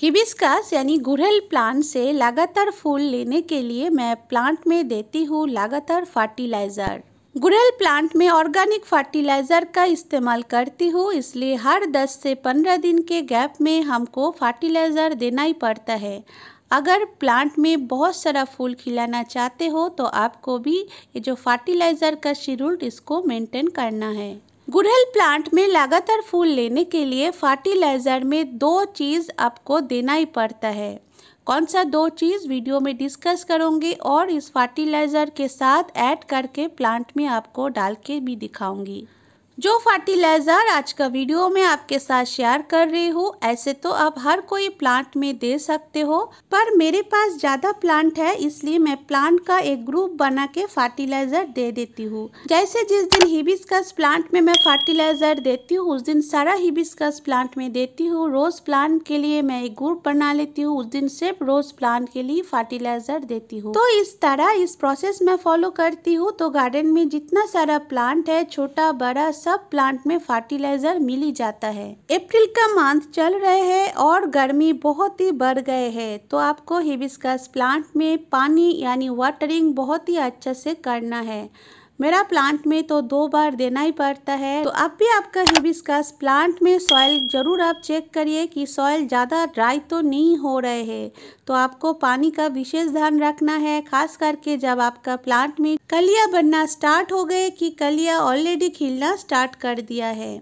hibiscus यानी गुड़हल plant से लगातार फूल लेने के लिए मैं प्लांट में देती हूँ लगातार फर्टिलाइज़र गुड़हल प्लांट में ऑर्गेनिक फर्टिलाइज़र का इस्तेमाल करती हूँ इसलिए हर 10 से 15 दिन के गैप में हमको फर्टिलाइज़र देना ही पड़ता है अगर प्लांट में बहुत सारा फूल खिलाना चाहते हो तो आपको भी ये जो फर्टिलाइज़र का शेड्यूल इसको मेंटेन करना है गुड़हल प्लांट में लगातार फूल लेने के लिए फर्टिलाइज़र में दो चीज़ आपको देना ही पड़ता है कौन सा दो चीज़ वीडियो में डिस्कस करूँगी और इस फर्टिलाइज़र के साथ ऐड करके प्लांट में आपको डाल के भी दिखाऊँगी जो फर्टिलाइज़र आज का वीडियो में आपके साथ शेयर कर रही हूँ ऐसे तो आप हर कोई प्लांट में दे सकते हो पर मेरे पास ज़्यादा प्लांट है इसलिए मैं प्लांट का एक ग्रुप बना के फर्टिलाइज़र दे देती हूँ जैसे जिस दिन हिबिस्कस प्लांट में मैं फर्टिलाइज़र देती हूँ उस दिन सारा हिबिस्कस प्लांट में देती हूँ रोज़ प्लांट के लिए मैं एक ग्रुप बना लेती हूँ उस दिन सिर्फ रोज़ प्लांट के लिए फर्टिलाइज़र देती हूँ तो इस तरह इस प्रोसेस में फॉलो करती हूँ तो गार्डन में जितना सारा प्लांट है छोटा बड़ा सब प्लांट में फर्टिलाइजर मिल ही जाता है अप्रैल का मंथ चल रहे हैं और गर्मी बहुत ही बढ़ गए है तो आपको हिबिस्कस प्लांट में पानी यानी वाटरिंग बहुत ही अच्छे से करना है मेरा प्लांट में तो दो बार देना ही पड़ता है तो अब भी आपका हिबिस्कस प्लांट में सॉइल ज़रूर आप चेक करिए कि सॉइल ज़्यादा ड्राई तो नहीं हो रहे हैं तो आपको पानी का विशेष ध्यान रखना है खास करके जब आपका प्लांट में कलिया बनना स्टार्ट हो गए कि कलिया ऑलरेडी खिलना स्टार्ट कर दिया है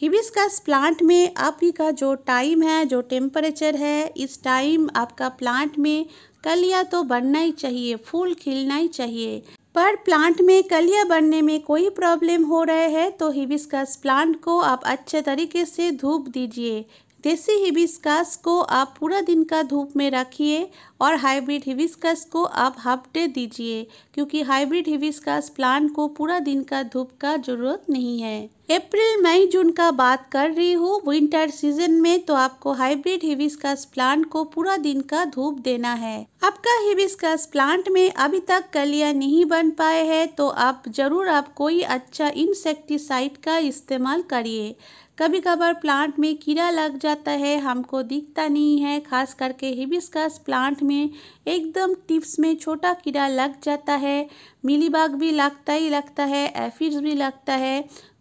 हिबिस्कस प्लांट में आप ही का जो टाइम है जो टेम्परेचर है इस टाइम आपका प्लांट में कलिया तो बनना ही चाहिए फूल खिलना ही चाहिए पर प्लांट में कलिया बनने में कोई प्रॉब्लम हो रहे है तो हिबिस्कस प्लांट को आप अच्छे तरीके से धूप दीजिए देसी हिबिस्कस को आप पूरा दिन का धूप में रखिए और हाइब्रिड हिबिस्कस को आप हाफ डे दीजिए क्योंकि हाइब्रिड हिबिस्कस प्लांट को पूरा दिन का धूप का जरूरत नहीं है अप्रैल मई जून का बात कर रही हूँ विंटर सीजन में तो आपको हाइब्रिड हिबिस्कस प्लांट को पूरा दिन का धूप देना है आपका हिबिस्कस प्लांट में अभी तक कलिया नहीं बन पाए है तो आप जरूर आप कोई अच्छा इंसेक्टिसाइड का इस्तेमाल करिए कभी कभार प्लांट में कीड़ा लग जाता है हमको दिखता नहीं है खास करके हिबिस्कस प्लांट में एकदम टिप्स में छोटा कीड़ा लग जाता है मिलीबाग भी लगता ही लगता है एफिड्स भी लगता है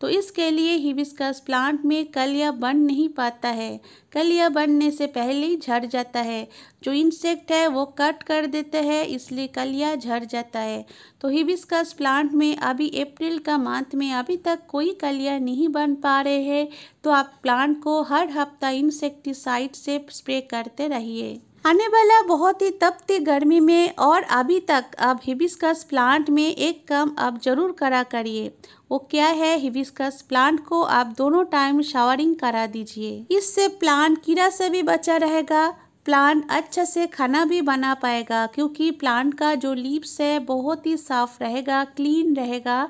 तो इसके लिए हिबिस्कस प्लांट में कलिया बन नहीं पाता है कलिया बनने से पहले ही झड़ जाता है जो इंसेक्ट है वो कट कर देते हैं इसलिए कलिया झड़ जाता है तो हिबिस्कस प्लांट में अभी अप्रैल का मंथ में अभी तक कोई कलिया नहीं बन पा रहे हैं तो आप प्लांट को हर हफ्ता इंसेक्टिसाइड से स्प्रे करते रहिए आने वाला बहुत ही तप्त गर्मी में और अभी तक आप हिबिस्कस प्लांट में एक कम आप ज़रूर करा करिए वो क्या है हिबिस्कस प्लांट को आप दोनों टाइम शावरिंग करा दीजिए इससे प्लांट कीड़ा से भी बचा रहेगा प्लांट अच्छे से खाना भी बना पाएगा क्योंकि प्लांट का जो लीव्स है बहुत ही साफ रहेगा क्लीन रहेगा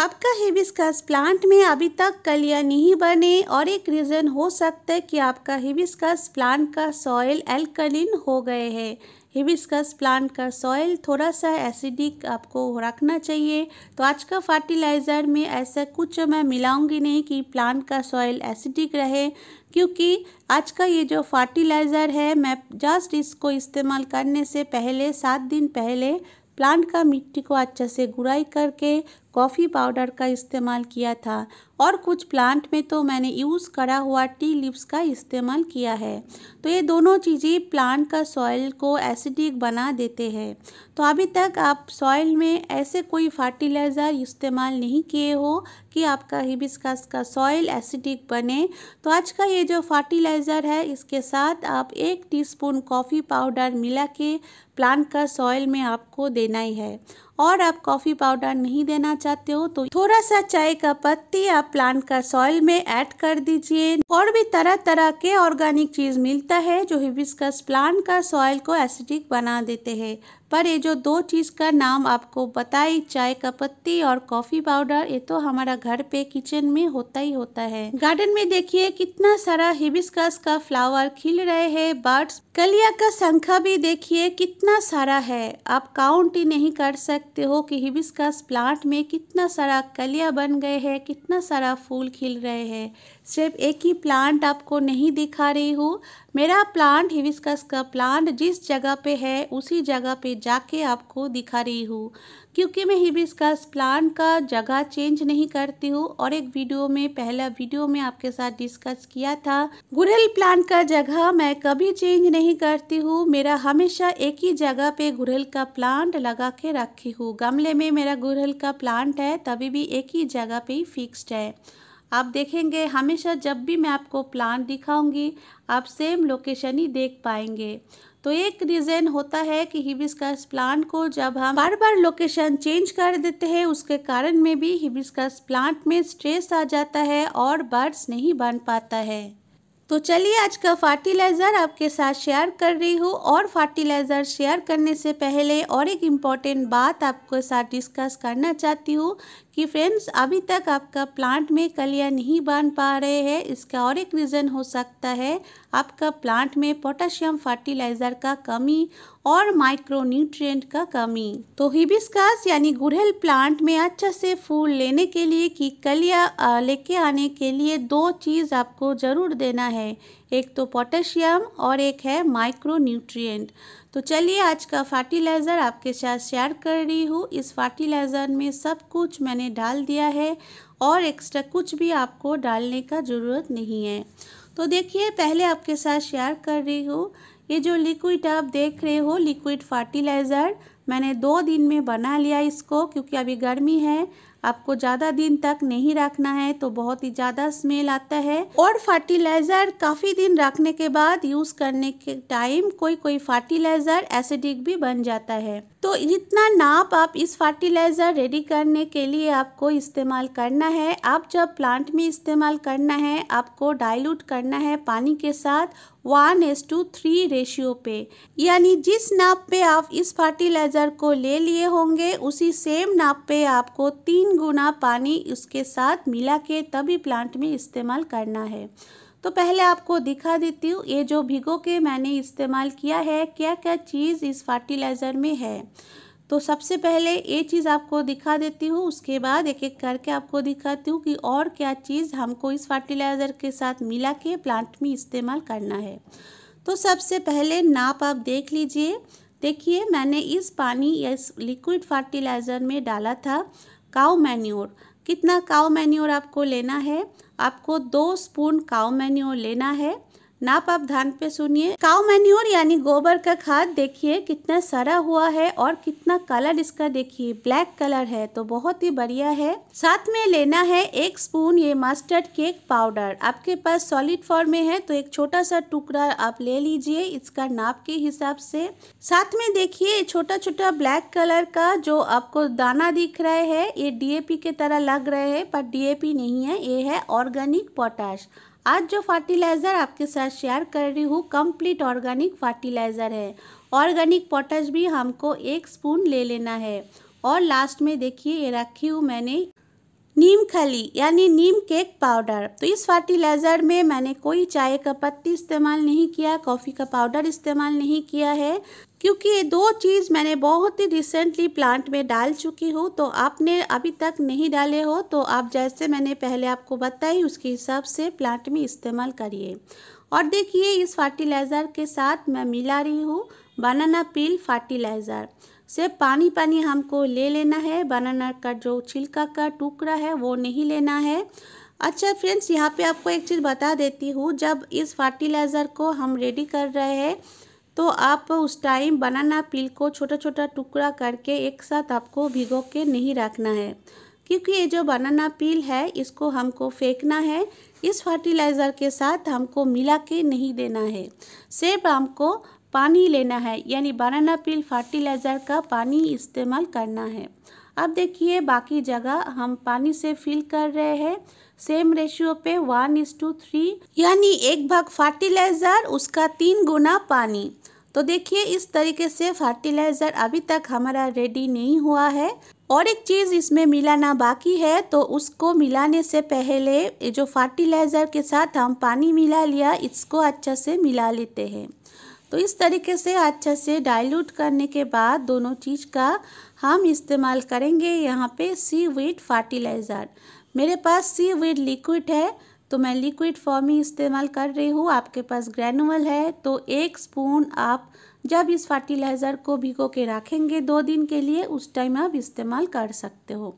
आपका हिबिस्कस प्लांट में अभी तक कलियां नहीं बने और एक रीज़न हो सकता है कि आपका हिबिस्कस प्लांट का सॉयल एल्कलिन हो गए हैं हिबिस्कस प्लांट का सॉयल थोड़ा सा एसिडिक आपको रखना चाहिए तो आज का फर्टिलाइज़र में ऐसा कुछ मैं मिलाऊंगी नहीं कि प्लांट का सॉयल एसिडिक रहे क्योंकि आज का ये जो फर्टिलाइज़र है मैं जस्ट इसको इस्तेमाल करने से पहले सात दिन पहले प्लांट का मिट्टी को अच्छे से गुराई करके कॉफ़ी पाउडर का इस्तेमाल किया था और कुछ प्लांट में तो मैंने यूज़ करा हुआ टी लिप्स का इस्तेमाल किया है तो ये दोनों चीज़ें प्लांट का सॉइल को एसिडिक बना देते हैं तो अभी तक आप सॉइल में ऐसे कोई फर्टिलाइज़र इस्तेमाल नहीं किए हो कि आपका हिबिस्कस का सॉइल एसिडिक बने तो आज का ये जो फर्टिलाइज़र है इसके साथ आप एक टीस्पून कॉफ़ी पाउडर मिला के प्लांट का सॉइल में आपको देना ही है और आप कॉफ़ी पाउडर नहीं देना चाहते हो तो थोड़ा सा चाय का पत्ती आप प्लांट का सॉइल में ऐड कर दीजिए और भी तरह तरह के ऑर्गेनिक चीज़ मिलता है जो हिबिस्कस प्लांट का सॉइल को एसिडिक बना देते हैं पर ये जो दो चीज़ का नाम आपको बताई चाय का पत्ती और कॉफ़ी पाउडर ये तो हमारा घर पे किचन में होता ही होता है गार्डन में देखिए कितना सारा हिबिस्कस का फ्लावर खिल रहे हैं बर्ड्स कलिया का संख्या भी देखिए कितना सारा है आप काउंट ही नहीं कर सकते हो कि हिबिस्कस प्लांट में कितना सारा कलिया बन गए है कितना सारा फूल खिल रहे है सिर्फ एक ही प्लांट आपको नहीं दिखा रही हूँ मेरा प्लांट हिबिस्कस का प्लांट जिस जगह पे है उसी जगह पे जाके आपको दिखा रही हूँ क्योंकि मैं हिबिस्कस प्लांट का जगह चेंज नहीं करती हूँ और एक वीडियो में पहला वीडियो में आपके साथ डिस्कस किया था गुरेल प्लांट का जगह मैं कभी चेंज नहीं करती हूँ मेरा हमेशा एक ही जगह पे गुरेल का प्लांट लगा के रखी हूँ गमले में मेरा गुरेल का प्लांट है तभी भी एक ही जगह पे ही फिक्स्ड है आप देखेंगे हमेशा जब भी मैं आपको प्लांट दिखाऊंगी आप सेम लोकेशन ही देख पाएंगे तो एक रीज़न होता है कि हिबिस्कस प्लांट को जब हम बार बार लोकेशन चेंज कर देते हैं उसके कारण में भी हिबिस्कस प्लांट में स्ट्रेस आ जाता है और बर्ड्स नहीं बन पाता है तो चलिए आज का फर्टिलाइज़र आपके साथ शेयर कर रही हूँ और फर्टिलाइज़र शेयर करने से पहले और एक इम्पॉर्टेंट बात आपके साथ डिस्कस करना चाहती हूँ कि फ्रेंड्स अभी तक आपका प्लांट में कलियां नहीं बन पा रहे हैं इसका और एक रीज़न हो सकता है आपका प्लांट में पोटेशियम फर्टिलाइज़र का कमी और माइक्रोन्यूट्रिएंट का कमी तो हिबिस्कस यानी गुड़हल प्लांट में अच्छा से फूल लेने के लिए कि कलिया लेके आने के लिए दो चीज़ आपको ज़रूर देना है एक तो पोटेशियम और एक है माइक्रो न्यूट्रिएंट तो चलिए आज का फर्टिलाइज़र आपके साथ शेयर कर रही हूँ इस फर्टिलाइज़र में सब कुछ मैंने डाल दिया है और एक्स्ट्रा कुछ भी आपको डालने का ज़रूरत नहीं है तो देखिए पहले आपके साथ शेयर कर रही हूँ ये जो लिक्विड आप देख रहे हो लिक्विड फर्टिलाइज़र मैंने दो दिन में बना लिया इसको क्योंकि अभी गर्मी है आपको ज़्यादा दिन तक नहीं रखना है तो बहुत ही ज़्यादा स्मेल आता है और फर्टिलाइज़र काफ़ी दिन रखने के बाद यूज़ करने के टाइम कोई कोई फर्टिलाइज़र एसिडिक भी बन जाता है तो इतना नाप आप इस फर्टिलाइज़र रेडी करने के लिए आपको इस्तेमाल करना है आप जब प्लांट में इस्तेमाल करना है आपको डाइल्यूट करना है पानी के साथ one is to three ratio पे यानी जिस नाप पे आप इस फर्टिलाइज़र को ले लिए होंगे उसी सेम नाप पे आपको तीन तीन गुना पानी उसके साथ मिला के तभी प्लांट में इस्तेमाल करना है तो पहले आपको दिखा देती हूँ ये जो भिगो के मैंने इस्तेमाल किया है क्या क्या चीज़ इस फर्टिलाइज़र में है तो सबसे पहले ये चीज़ आपको दिखा देती हूँ उसके बाद एक एक करके आपको दिखाती हूँ कि और क्या चीज़ हमको इस फर्टिलाइज़र के साथ मिला के प्लांट में इस्तेमाल करना है तो सबसे पहले नाप आप देख लीजिए देखिए मैंने इस पानी या इस लिक्विड फर्टिलाइज़र में डाला था काउ मैन्योर कितना काउ मैन्योर आपको लेना है आपको दो स्पून काउ मैन्योर लेना है नाप आप ध्यान पे सुनिए काउ मैन्योर यानी गोबर का खाद देखिए कितना सारा हुआ है और कितना कलर इसका देखिए ब्लैक कलर है तो बहुत ही बढ़िया है साथ में लेना है एक स्पून ये मस्टर्ड केक पाउडर आपके पास सॉलिड फॉर्म में है तो एक छोटा सा टुकड़ा आप ले लीजिए इसका नाप के हिसाब से साथ में देखिए छोटा छोटा ब्लैक कलर का जो आपको दाना दिख रहा है ये डी के तरह लग रहे है पर डी नहीं है ये है ऑर्गेनिक पोटास आज जो फर्टिलाइज़र आपके साथ शेयर कर रही हूँ कंप्लीट ऑर्गेनिक फर्टिलाइज़र है ऑर्गेनिक पोटश भी हमको एक स्पून ले लेना है और लास्ट में देखिए ये रखी हूँ मैंने नीम खली यानी नीम केक पाउडर तो इस फर्टिलाइज़र में मैंने कोई चाय का पत्ती इस्तेमाल नहीं किया कॉफ़ी का पाउडर इस्तेमाल नहीं किया है क्योंकि ये दो चीज़ मैंने बहुत ही रिसेंटली प्लांट में डाल चुकी हूँ तो आपने अभी तक नहीं डाले हो तो आप जैसे मैंने पहले आपको बताई उसके हिसाब से प्लांट में इस्तेमाल करिए और देखिए इस फर्टिलाइज़र के साथ मैं मिला रही हूँ बनाना पील फर्टिलाइज़र से पानी पानी हमको ले लेना है बनाना का जो छिलका का टुकड़ा है वो नहीं लेना है अच्छा फ्रेंड्स यहाँ पे आपको एक चीज़ बता देती हूँ जब इस फर्टिलाइज़र को हम रेडी कर रहे हैं तो आप उस टाइम बनाना पील को छोटा छोटा टुकड़ा करके एक साथ आपको भिगो के नहीं रखना है क्योंकि ये जो बनाना पील है इसको हमको फेंकना है इस फर्टिलाइज़र के साथ हमको मिला के नहीं देना है सिर्फ हमको पानी लेना है यानी बनाना पील फर्टिलाइज़र का पानी इस्तेमाल करना है अब देखिए बाकी जगह हम पानी से फिल कर रहे हैं सेम रेशियो पे वन इज टू थ्री यानी एक भाग फर्टिलाइज़र उसका तीन गुना पानी तो देखिए इस तरीके से फर्टिलाइज़र अभी तक हमारा रेडी नहीं हुआ है और एक चीज़ इसमें मिलाना बाकी है तो उसको मिलाने से पहले जो फर्टिलाइज़र के साथ हम पानी मिला लिया इसको अच्छा से मिला लेते हैं तो इस तरीके से अच्छे से डाइल्यूट करने के बाद दोनों चीज़ का हम इस्तेमाल करेंगे यहाँ पे सी वीड फर्टिलाइज़र मेरे पास सी वीड लिक्विड है तो मैं लिक्विड फॉर्म ही इस्तेमाल कर रही हूँ आपके पास ग्रैनुअल है तो एक स्पून आप जब इस फर्टिलाइज़र को भिगो के रखेंगे दो दिन के लिए उस टाइम आप इस्तेमाल कर सकते हो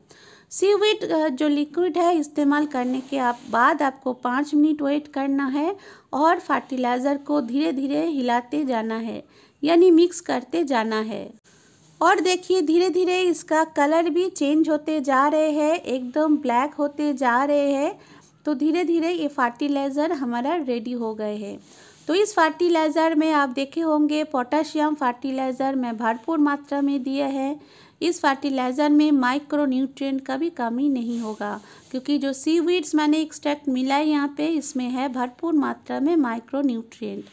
सीविट uh, जो लिक्विड है इस्तेमाल करने के आप बाद आपको पाँच मिनट वेट करना है और फर्टिलाइज़र को धीरे धीरे हिलाते जाना है यानी मिक्स करते जाना है और देखिए धीरे धीरे इसका कलर भी चेंज होते जा रहे हैं एकदम ब्लैक होते जा रहे हैं तो धीरे धीरे ये फर्टिलाइज़र हमारा रेडी हो गए हैं तो इस फर्टिलाइज़र में आप देखे होंगे पोटाशियम फर्टिलाइज़र में भरपूर मात्रा में दिया है इस फर्टिलाइज़र में माइक्रो न्यूट्रिय का भी कमी नहीं होगा क्योंकि जो सी वीड्स मैंने एक्सट्रैक्ट मिला है यहाँ पे इसमें है भरपूर मात्रा में माइक्रो न्यूट्रिएंट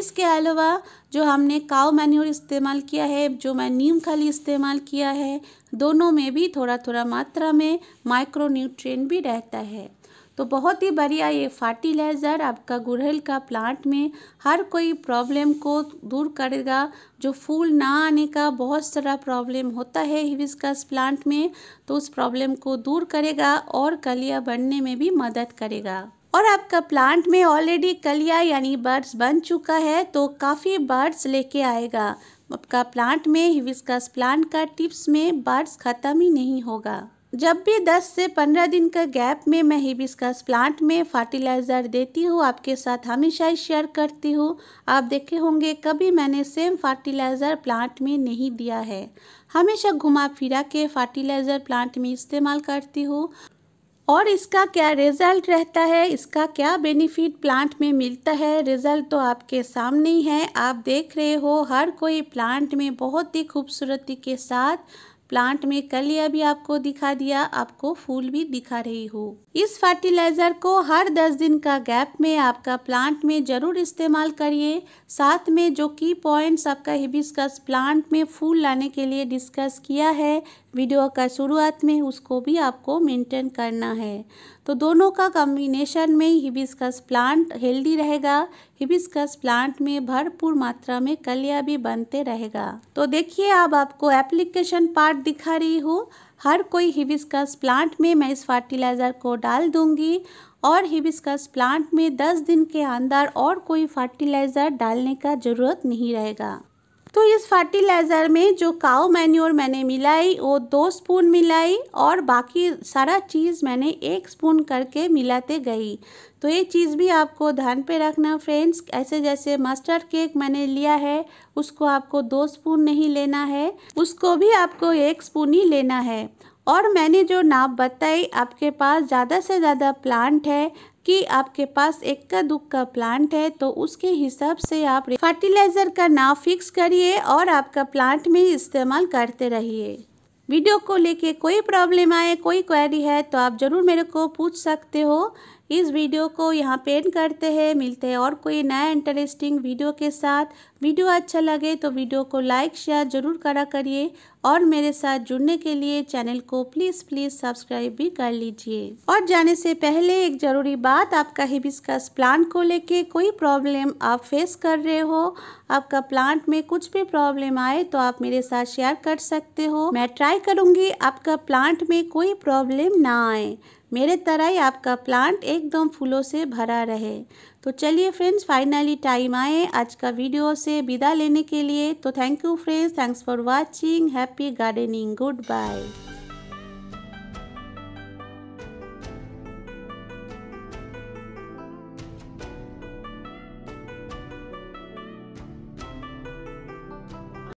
इसके अलावा जो हमने काव मैन्यूर इस्तेमाल किया है जो मैं नीम खली इस्तेमाल किया है दोनों में भी थोड़ा थोड़ा मात्रा में माइक्रो न्यूट्रिय भी रहता है तो बहुत ही बढ़िया ये फर्टिलाइज़र आपका गुड़हल का प्लांट में हर कोई प्रॉब्लम को दूर करेगा जो फूल ना आने का बहुत सारा प्रॉब्लम होता है हिबिस्कस प्लांट में तो उस प्रॉब्लम को दूर करेगा और कलिया बनने में भी मदद करेगा और आपका प्लांट में ऑलरेडी कलिया यानी बर्ड्स बन चुका है तो काफ़ी बर्ड्स लेके आएगा आपका प्लांट में हिबिस्कस प्लांट का टिप्स में बर्ड्स ख़त्म ही नहीं होगा जब भी 10 से 15 दिन का गैप में मैं हिबिस्कस प्लांट में फर्टिलाइज़र देती हूँ आपके साथ हमेशा ही शेयर करती हूँ आप देखे होंगे कभी मैंने सेम फर्टिलाइज़र प्लांट में नहीं दिया है हमेशा घुमा फिरा के फर्टिलाइज़र प्लांट में इस्तेमाल करती हूँ और इसका क्या रिज़ल्ट रहता है इसका क्या बेनिफिट प्लांट में मिलता है रिज़ल्ट तो आपके सामने ही है आप देख रहे हो हर कोई प्लांट में बहुत ही खूबसूरती के साथ प्लांट में कल या भी आपको दिखा दिया आपको फूल भी दिखा रही हो इस फर्टिलाइजर को हर 10 दिन का गैप में आपका प्लांट में जरूर इस्तेमाल करिए साथ में जो की पॉइंट्स आपका हिबिस्कस प्लांट में फूल लाने के लिए डिस्कस किया है वीडियो का शुरुआत में उसको भी आपको मेंटेन करना है तो दोनों का कॉम्बिनेशन में हिबिस्कस प्लांट हेल्दी रहेगा हिबिस्कस प्लांट में भरपूर मात्रा में कलिया भी बनते रहेगा तो देखिए अब आपको एप्लीकेशन पार्ट दिखा रही हूँ हर कोई हिबिस्कस प्लांट में मैं इस फर्टिलाइज़र को डाल दूंगी और हिबिस्कस प्लांट में 10 दिन के अंदर और कोई फर्टिलाइज़र डालने का ज़रूरत नहीं रहेगा तो इस फर्टिलाइज़र में जो काओ मैन्योर मैंने मिलाई वो दो स्पून मिलाई और बाकी सारा चीज़ मैंने एक स्पून करके मिलाते गई तो ये चीज़ भी आपको ध्यान पे रखना फ्रेंड्स ऐसे जैसे मस्टर्ड केक मैंने लिया है उसको आपको दो स्पून नहीं लेना है उसको भी आपको एक स्पून ही लेना है और मैंने जो नाप बताई आपके पास ज़्यादा से ज़्यादा प्लांट है कि आपके पास इक्का दुक्का प्लांट है तो उसके हिसाब से आप फर्टिलाइज़र का नाम फिक्स करिए और आपका प्लांट में इस्तेमाल करते रहिए वीडियो को लेके कोई प्रॉब्लम आए कोई क्वेरी है तो आप ज़रूर मेरे को पूछ सकते हो इस वीडियो को यहाँ पे एंड करते हैं मिलते हैं और कोई नया इंटरेस्टिंग वीडियो के साथ वीडियो अच्छा लगे तो वीडियो को लाइक शेयर ज़रूर करा करिए और मेरे साथ जुड़ने के लिए चैनल को प्लीज़ प्लीज़ सब्सक्राइब भी कर लीजिए और जाने से पहले एक ज़रूरी बात आपका हिबिस्कस प्लांट को लेके कोई प्रॉब्लम आप फेस कर रहे हो आपका प्लांट में कुछ भी प्रॉब्लम आए तो आप मेरे साथ शेयर कर सकते हो मैं ट्राई करूँगी आपका प्लांट में कोई प्रॉब्लम ना आए मेरे तरह ही आपका प्लांट एकदम फूलों से भरा रहे तो चलिए फ्रेंड्स फाइनली टाइम आए आज का वीडियो से विदा लेने के लिए तो thank you friends thanks for watching happy gardening good bye